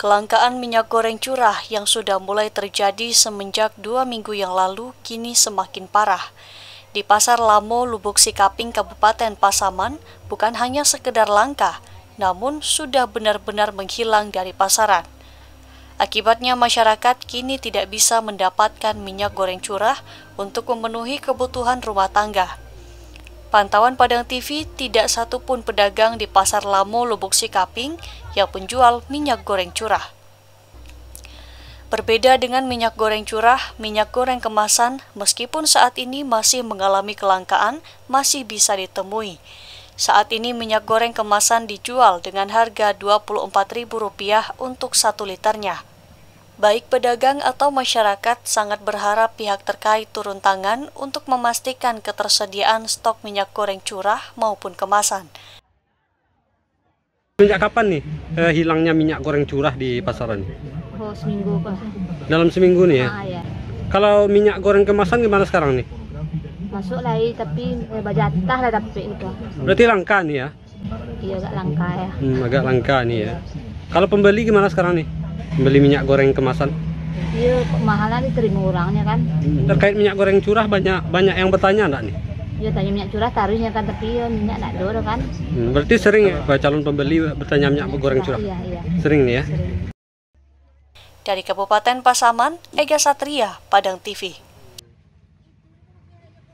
Kelangkaan minyak goreng curah yang sudah mulai terjadi semenjak dua minggu yang lalu kini semakin parah. Di Pasar Lamo, Lubuk Sikaping, Kabupaten Pasaman bukan hanya sekedar langka, namun sudah benar-benar menghilang dari pasaran. Akibatnya masyarakat kini tidak bisa mendapatkan minyak goreng curah untuk memenuhi kebutuhan rumah tangga. Pantauan Padang TV tidak satu pun pedagang di Pasar Lamo Lubuk Sikaping yang penjual minyak goreng curah. Berbeda dengan minyak goreng curah, minyak goreng kemasan meskipun saat ini masih mengalami kelangkaan masih bisa ditemui. Saat ini minyak goreng kemasan dijual dengan harga Rp24.000 untuk satu liternya. Baik pedagang atau masyarakat sangat berharap pihak terkait turun tangan untuk memastikan ketersediaan stok minyak goreng curah maupun kemasan. Sejak kapan nih eh, hilangnya minyak goreng curah di pasaran? Oh, seminggu Pak. Dalam seminggu nih ya? Ah, ya. Kalau minyak goreng kemasan gimana sekarang nih? Masuk lagi iya, tapi eh, bajatah lah tapi itu. Berarti langka nih ya? Iya agak langka ya. Hmm, agak langka nih ya. Kalau pembeli gimana sekarang nih? beli minyak goreng kemasan iya ini terima orangnya kan hmm. terkait minyak goreng curah banyak banyak yang bertanya enggak nih Ya tanya minyak curah taruhnya kan tapi ya minyak enggak dulu kan. Hmm, berarti sering ya Pak calon pembeli bertanya minyak, minyak goreng curah. Iya, iya. Sering nih ya. Sering. Dari Kabupaten Pasaman, Ega Satria, Padang TV.